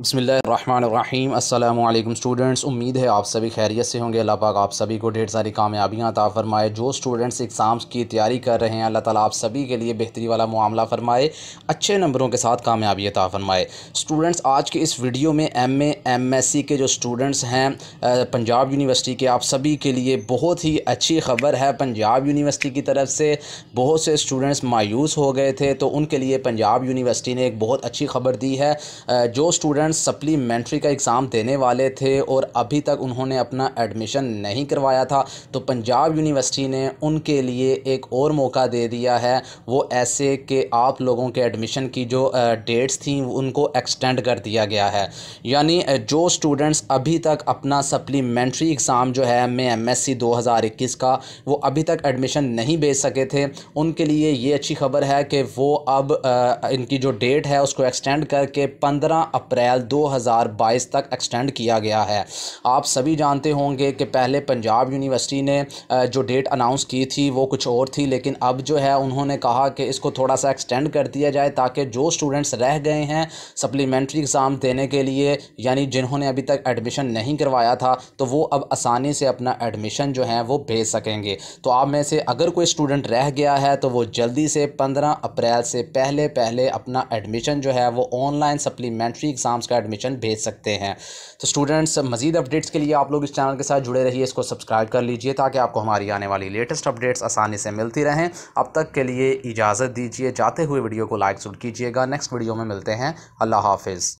बसमीम् अल्लाम स्टूडेंट्स उम्मीद है आप सभी खैरियत से होंगे अल्लाह पाक आप सभी को ढेर सारी कामयाबियाँ अता फ़रमाए जो स्टूडेंट्स एग्ज़ाम्स की तैयारी कर रहे हैं अल्लाह ताला आप सभी के लिए बेहतरी वाला मामला फ़रमाए अच्छे नंबरों के साथ कामयाबी अता फ़रमाए स्टूडेंट्स आज के इस वीडियो में एम एम एस सी के जो स्टूडेंट्स हैं पंजाब यूनिवर्सिटी के आप सभी के लिए बहुत ही अच्छी खबर है पंजाब यूनिवर्सिटी की तरफ से बहुत से स्टूडेंट्स मायूस हो गए थे तो उनके लिए पंजाब यूनिवर्सिटी ने एक बहुत अच्छी खबर दी है जो स्टूडेंट स्टूडेंट्स सप्लीमेंट्री का एग्ज़ाम देने वाले थे और अभी तक उन्होंने अपना एडमिशन नहीं करवाया था तो पंजाब यूनिवर्सिटी ने उनके लिए एक और मौका दे दिया है वो ऐसे कि आप लोगों के एडमिशन की जो डेट्स थी उनको एक्सटेंड कर दिया गया है यानी जो स्टूडेंट्स अभी तक अपना सप्लीमेंट्री एग्ज़ाम जो है में एम एस सी दो हज़ार इक्कीस का वो अभी तक एडमिशन नहीं भेज सके थे उनके लिए ये अच्छी खबर है कि वो अब इनकी जो डेट है उसको एक्सटेंड करके पंद्रह अप्रैल अप्रैल 2022 तक एक्सटेंड किया गया है आप सभी जानते होंगे कि पहले पंजाब यूनिवर्सिटी ने जो डेट अनाउंस की थी वो कुछ और थी लेकिन अब जो है उन्होंने कहा कि इसको थोड़ा सा एक्सटेंड कर दिया जाए ताकि जो स्टूडेंट्स रह गए हैं सप्लीमेंट्री एग्ज़ाम देने के लिए यानी जिन्होंने अभी तक एडमिशन नहीं करवाया था तो वो अब आसानी से अपना एडमिशन जो है वो भेज सकेंगे तो आप में से अगर कोई स्टूडेंट रह गया है तो वो जल्दी से पंद्रह अप्रैल से पहले पहले अपना एडमिशन जो है वो ऑनलाइन सप्लीमेंट्री एग्ज़ाम एग्ज़ाम्स का एडमिशन भेज सकते हैं तो स्टूडेंट्स मजीद अपडेट्स के लिए आप लोग इस चैनल के साथ जुड़े रहिए इसको सब्सक्राइब कर लीजिए ताकि आपको हमारी आने वाली लेटेस्ट अपडेट्स आसानी से मिलती रहें अब तक के लिए इजाज़त दीजिए जाते हुए वीडियो को लाइक जरूर कीजिएगा नेक्स्ट वीडियो में मिलते हैं अल्लाह हाफिज़